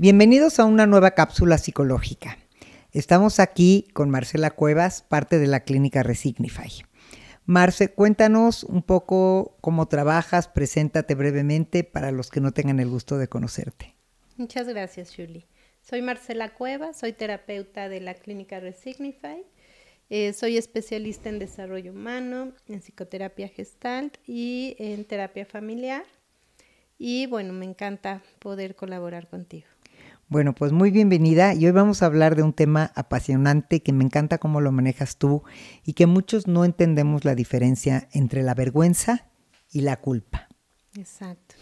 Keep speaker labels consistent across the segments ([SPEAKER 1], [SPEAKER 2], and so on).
[SPEAKER 1] Bienvenidos a una nueva cápsula psicológica. Estamos aquí con Marcela Cuevas, parte de la clínica Resignify. Marce, cuéntanos un poco cómo trabajas, preséntate brevemente para los que no tengan el gusto de conocerte.
[SPEAKER 2] Muchas gracias, Julie. Soy Marcela Cuevas, soy terapeuta de la clínica Resignify. Eh, soy especialista en desarrollo humano, en psicoterapia gestal y en terapia familiar. Y bueno, me encanta poder colaborar contigo.
[SPEAKER 1] Bueno, pues muy bienvenida y hoy vamos a hablar de un tema apasionante que me encanta cómo lo manejas tú y que muchos no entendemos la diferencia entre la vergüenza y la culpa.
[SPEAKER 2] Exacto.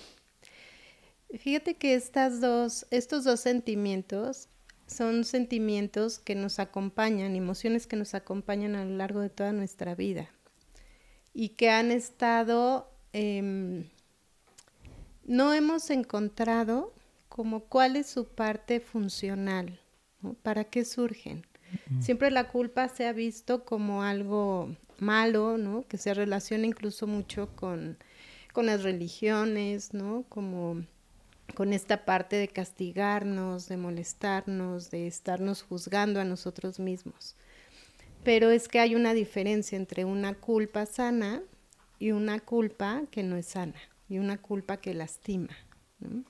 [SPEAKER 2] Fíjate que estas dos, estos dos sentimientos son sentimientos que nos acompañan, emociones que nos acompañan a lo largo de toda nuestra vida y que han estado, em, no hemos encontrado como cuál es su parte funcional, para qué surgen. Siempre la culpa se ha visto como algo malo, ¿no? Que se relaciona incluso mucho con, con las religiones, ¿no? Como con esta parte de castigarnos, de molestarnos, de estarnos juzgando a nosotros mismos. Pero es que hay una diferencia entre una culpa sana y una culpa que no es sana, y una culpa que lastima. ¿no?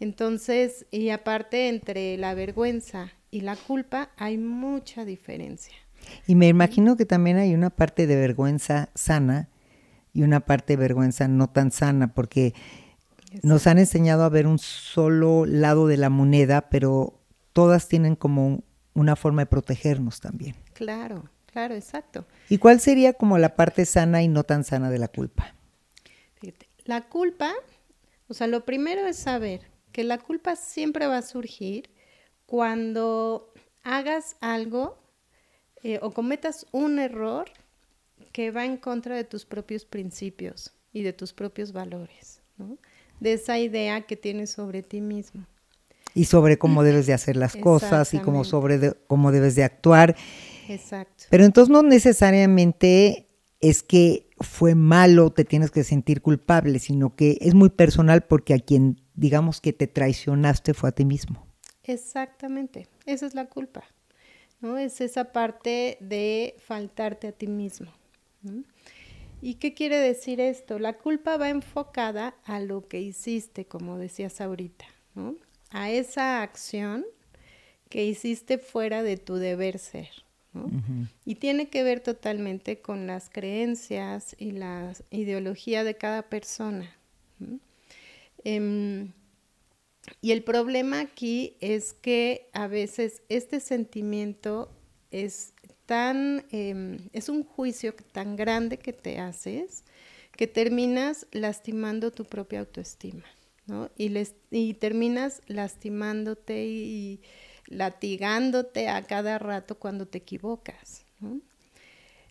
[SPEAKER 2] Entonces, y aparte entre la vergüenza y la culpa hay mucha diferencia. Y
[SPEAKER 1] me imagino que también hay una parte de vergüenza sana y una parte de vergüenza no tan sana, porque nos han enseñado a ver un solo lado de la moneda, pero todas tienen como una forma de protegernos también.
[SPEAKER 2] Claro, claro, exacto.
[SPEAKER 1] ¿Y cuál sería como la parte sana y no tan sana de la culpa?
[SPEAKER 2] La culpa, o sea, lo primero es saber que la culpa siempre va a surgir cuando hagas algo eh, o cometas un error que va en contra de tus propios principios y de tus propios valores, de esa idea que tienes sobre ti mismo.
[SPEAKER 1] Y sobre cómo debes de hacer las cosas y cómo, sobre cómo debes de actuar.
[SPEAKER 2] Exacto. Pero entonces
[SPEAKER 1] no necesariamente es que fue malo, te tienes que sentir culpable, sino que es muy personal porque a quien digamos que te traicionaste fue a ti mismo.
[SPEAKER 2] Exactamente, esa es la culpa, ¿no? Es esa parte de faltarte a ti mismo. ¿Y qué quiere decir esto? La culpa va enfocada a lo que hiciste, como decías ahorita, ¿no? A esa acción que hiciste fuera de tu deber ser. ¿no? Y tiene que ver totalmente con las creencias y la ideología de cada persona. ¿no? Em, y el problema aquí es que a veces este sentimiento es tan, em, es un juicio tan grande que te haces que terminas lastimando tu propia autoestima, ¿no? Y, terminas lastimándote y, y latigándote a cada rato cuando te equivocas,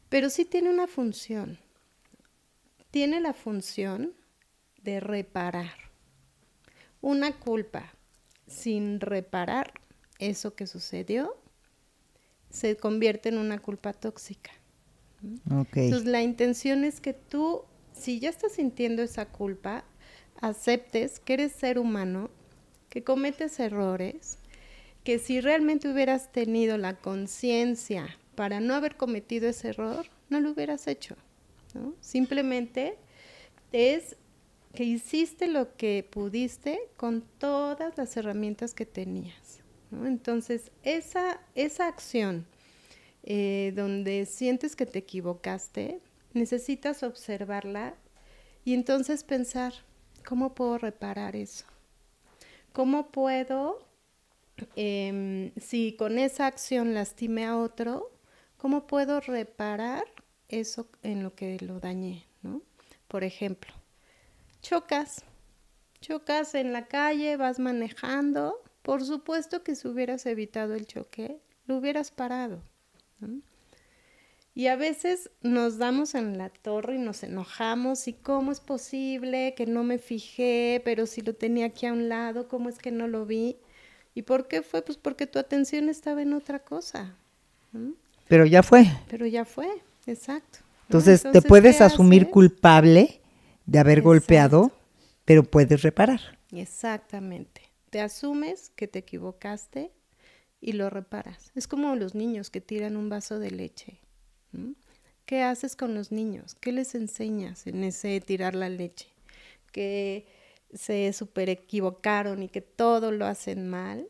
[SPEAKER 2] Pero sí tiene una función, tiene la función de reparar una culpa sin reparar eso que sucedió se convierte en una culpa tóxica.
[SPEAKER 1] Entonces
[SPEAKER 2] la intención es que tú, si ya estás sintiendo esa culpa, aceptes que eres ser humano, que cometes errores, que si realmente hubieras tenido la conciencia para no haber cometido ese error, no lo hubieras hecho. Simplemente es que hiciste lo que pudiste con todas las herramientas que tenías. Entonces, esa, esa acción eh, donde sientes que te equivocaste, necesitas observarla y entonces pensar, ¿cómo puedo reparar eso? ¿Cómo puedo, em, si con esa acción lastimé a otro, cómo puedo reparar eso en lo que lo dañé? Por ejemplo, chocas, chocas en la calle, vas manejando, por supuesto que si hubieras evitado el choque, lo hubieras parado. Y a veces nos damos en la torre y nos enojamos y cómo es posible que no me fijé, pero si lo tenía aquí a un lado, ¿cómo es que no lo vi? ¿Y por qué fue? Pues porque tu atención estaba en otra cosa. Pero ya fue. Pero ya fue, exacto. Entonces, te puedes asumir
[SPEAKER 1] culpable de haber golpeado, pero puedes reparar.
[SPEAKER 2] Exactamente. Te asumes que te equivocaste y lo reparas. Es como los niños que tiran un vaso de leche. ¿Qué haces con los niños? ¿Qué les enseñas en ese tirar la leche? Que se super equivocaron y que todo lo hacen mal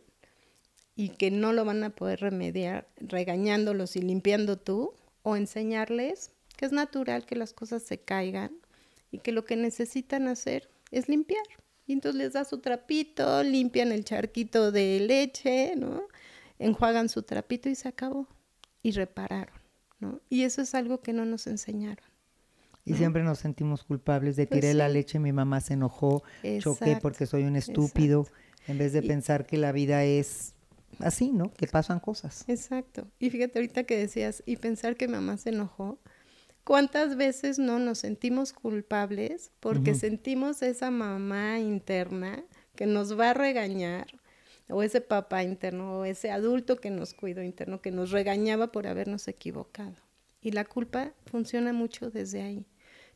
[SPEAKER 2] y que no lo van a poder remediar regañándolos y limpiando tú o enseñarles que es natural que las cosas se caigan y que lo que necesitan hacer es limpiar. Y entonces les da su trapito, limpian el charquito de leche, ¿no? Enjuagan su trapito y se acabó. Y repararon, ¿no? Y eso es algo que no nos enseñaron.
[SPEAKER 1] Y siempre nos sentimos culpables de pues tirar la leche, mi mamá se enojó, choqué porque soy un estúpido, en vez de pensar que la vida es así, ¿no? Que pasan cosas.
[SPEAKER 2] Exacto. Y fíjate ahorita que decías, y pensar que mamá se enojó, ¿Cuántas veces no nos sentimos culpables porque sentimos esa mamá interna que nos va a regañar o ese papá interno o ese adulto que nos cuidó interno que nos regañaba por habernos equivocado? Y la culpa funciona mucho desde ahí.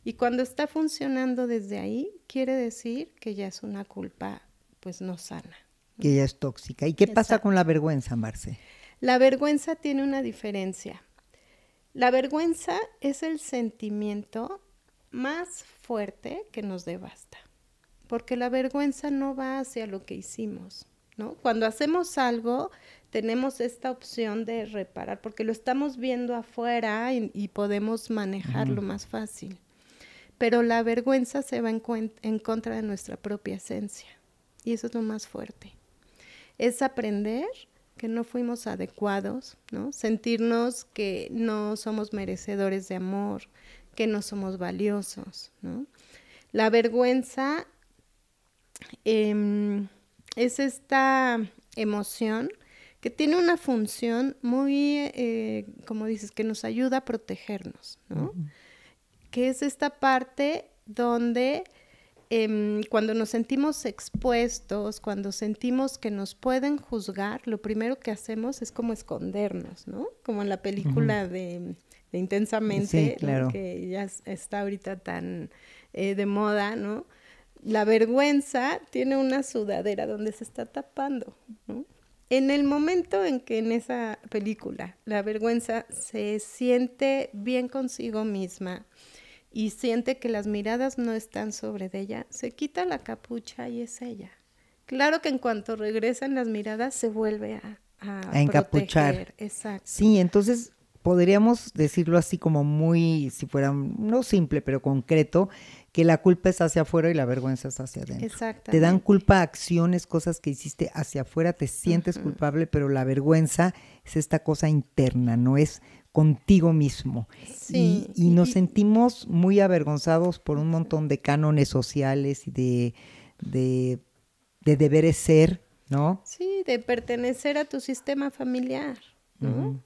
[SPEAKER 2] Y cuando está funcionando desde ahí, quiere decir que ya es una culpa pues no sana.
[SPEAKER 1] Que ya es tóxica. ¿Y qué pasa con la vergüenza, Marce?
[SPEAKER 2] La vergüenza tiene una diferencia. La vergüenza es el sentimiento más fuerte que nos devasta, porque la vergüenza no va hacia lo que hicimos, ¿no? Cuando hacemos algo, tenemos esta opción de reparar, porque lo estamos viendo afuera y, podemos manejarlo más fácil. Pero la vergüenza se va en, en contra de nuestra propia esencia, y eso es lo más fuerte. Es aprender que no fuimos adecuados, ¿no? Sentirnos que no somos merecedores de amor, que no somos valiosos, ¿no? La vergüenza em, es esta emoción que tiene una función muy, eh, como dices, que nos ayuda a protegernos, ¿no? Que es esta parte donde Em, cuando nos sentimos expuestos, cuando sentimos que nos pueden juzgar, lo primero que hacemos es como escondernos, ¿no? Como en la película de, Intensamente, que ya está ahorita tan eh, de moda, ¿no? La vergüenza tiene una sudadera donde se está tapando, En el momento en que en esa película la vergüenza se siente bien consigo misma, y siente que las miradas no están sobre ella, se quita la capucha y es ella. Claro que en cuanto regresan las miradas se vuelve a, a, encapuchar. Exacto.
[SPEAKER 1] Sí, entonces podríamos decirlo así como muy, si fuera, no simple, pero concreto, que la culpa es hacia afuera y la vergüenza es hacia adentro.
[SPEAKER 2] Exacto. Te dan
[SPEAKER 1] culpa acciones, cosas que hiciste hacia afuera, te sientes culpable, pero la vergüenza es esta cosa interna, no es contigo mismo. Sí. Y, nos sentimos muy avergonzados por un montón de cánones sociales y de, de, de deberes ser, ¿no?
[SPEAKER 2] Sí, de pertenecer a tu sistema familiar.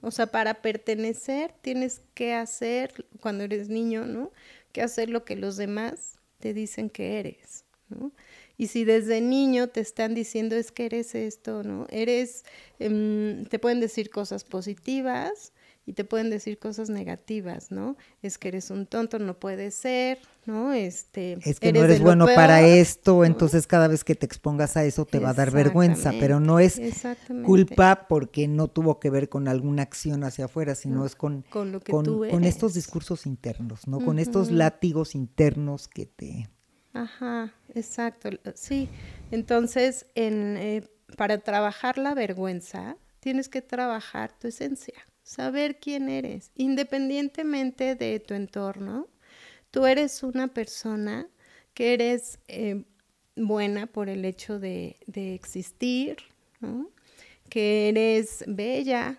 [SPEAKER 2] O sea, para pertenecer tienes que hacer, cuando eres niño, ¿no? Que hacer lo que los demás te dicen que eres, ¿no? Y si desde niño te están diciendo es que eres esto, ¿no? Eres, em, te pueden decir cosas positivas, y te pueden decir cosas negativas, ¿no? Es que eres un tonto, no puedes ser, ¿no? Este, es que no eres bueno para esto, entonces
[SPEAKER 1] cada vez que te expongas a eso te va a dar vergüenza, pero no es culpa porque no tuvo que ver con alguna acción hacia afuera, sino es con estos discursos internos, ¿no? Con estos látigos internos que te
[SPEAKER 2] Ajá, exacto. Sí, entonces eh, para trabajar la vergüenza tienes que trabajar tu esencia saber quién eres, independientemente de tu entorno. Tú eres una persona que eres eh, buena por el hecho de, existir, que eres bella,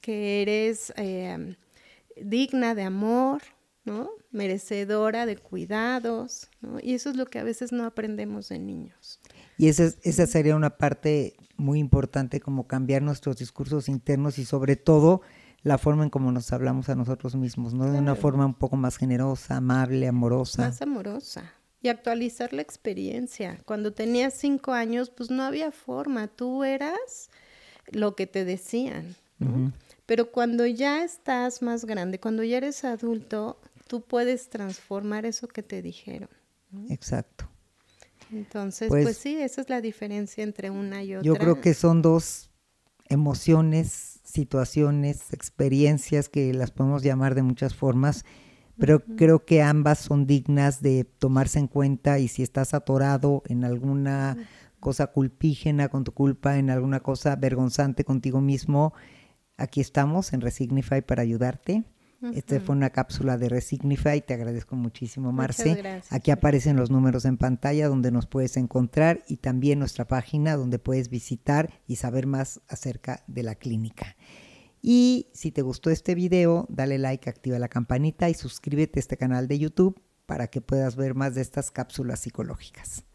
[SPEAKER 2] que eres em, digna de amor, ¿no? merecedora de cuidados, ¿no? y eso es lo que a veces no aprendemos de niños.
[SPEAKER 1] Y esa, esa sería una parte muy importante, como cambiar nuestros discursos internos y sobre todo la forma en cómo nos hablamos a nosotros mismos, ¿no? De una forma un poco más generosa, amable, amorosa. Más
[SPEAKER 2] amorosa. Y actualizar la experiencia. Cuando tenías cinco años, pues no había forma. Tú eras lo que te decían. Pero cuando ya estás más grande, cuando ya eres adulto, tú puedes transformar eso que te dijeron.
[SPEAKER 1] Exacto.
[SPEAKER 2] Entonces, pues, pues, sí, esa es la diferencia entre una y otra. Yo creo que
[SPEAKER 1] son dos emociones, situaciones, experiencias que las podemos llamar de muchas formas, pero creo que ambas son dignas de tomarse en cuenta y si estás atorado en alguna cosa culpígena con tu culpa, en alguna cosa vergonzante contigo mismo, aquí estamos en Resignify para ayudarte. Esta fue una cápsula de Resignify. te agradezco muchísimo, Marce. Aquí aparecen los números en pantalla donde nos puedes encontrar y también nuestra página donde puedes visitar y saber más acerca de la clínica. Y si te gustó este video, dale like, activa la campanita y suscríbete a este canal de YouTube para que puedas ver más de estas cápsulas psicológicas.